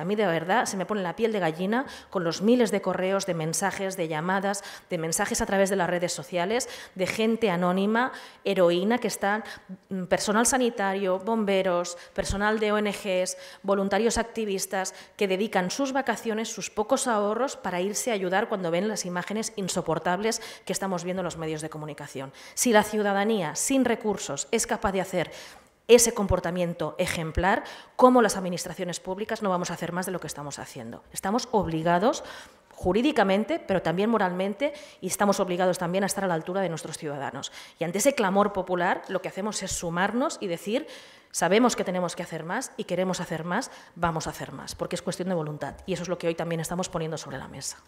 A mí de verdad se me pone la piel de gallina con los miles de correos, de mensajes, de llamadas, de mensajes a través de las redes sociales, de gente anónima, heroína, que están mm, personal sanitario, bomberos, personal de ONGs, voluntarios activistas, que dedican sus vacaciones, sus pocos ahorros para irse a ayudar cuando ven las imágenes insoportables que estamos viendo en los medios de comunicación. Si la ciudadanía sin recursos es capaz de hacer ese comportamiento ejemplar, como las administraciones públicas no vamos a hacer más de lo que estamos haciendo. Estamos obligados jurídicamente, pero también moralmente, y estamos obligados también a estar a la altura de nuestros ciudadanos. Y ante ese clamor popular, lo que hacemos es sumarnos y decir, sabemos que tenemos que hacer más y queremos hacer más, vamos a hacer más, porque es cuestión de voluntad. Y eso es lo que hoy también estamos poniendo sobre la mesa.